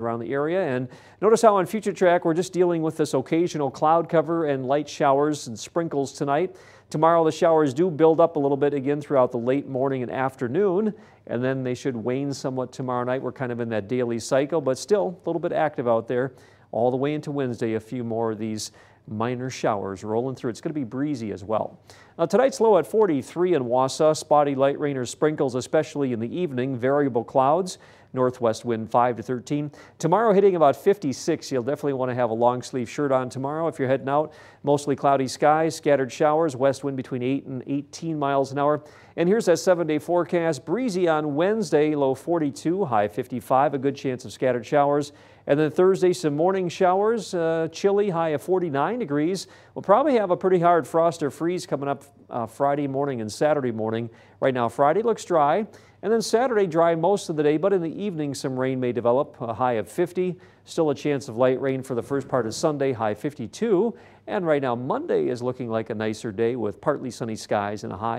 around the area. And notice how on Future Track we're just dealing with this occasional cloud cover and light showers and sprinkles tonight. Tomorrow the showers do build up a little bit again throughout the late morning and afternoon, and then they should wane somewhat tomorrow night. We're kind of in that daily cycle, but still a little bit active out there all the way into Wednesday. A few more of these minor showers rolling through. It's going to be breezy as well. Now tonight's low at 43 in Wausau, spotty light rain or sprinkles, especially in the evening, variable clouds northwest wind 5 to 13. Tomorrow hitting about 56. You'll definitely want to have a long sleeve shirt on tomorrow if you're heading out. Mostly cloudy skies, scattered showers, west wind between 8 and 18 miles an hour. And here's that seven day forecast. Breezy on Wednesday, low 42, high 55, a good chance of scattered showers. And then Thursday, some morning showers, uh, chilly, high of 49 degrees. We'll probably have a pretty hard frost or freeze coming up uh, Friday morning and Saturday morning. Right now, Friday looks dry, and then Saturday dry most of the day, but in the evening some rain may develop, a high of 50. Still a chance of light rain for the first part of Sunday, high 52. And right now, Monday is looking like a nicer day with partly sunny skies and a high.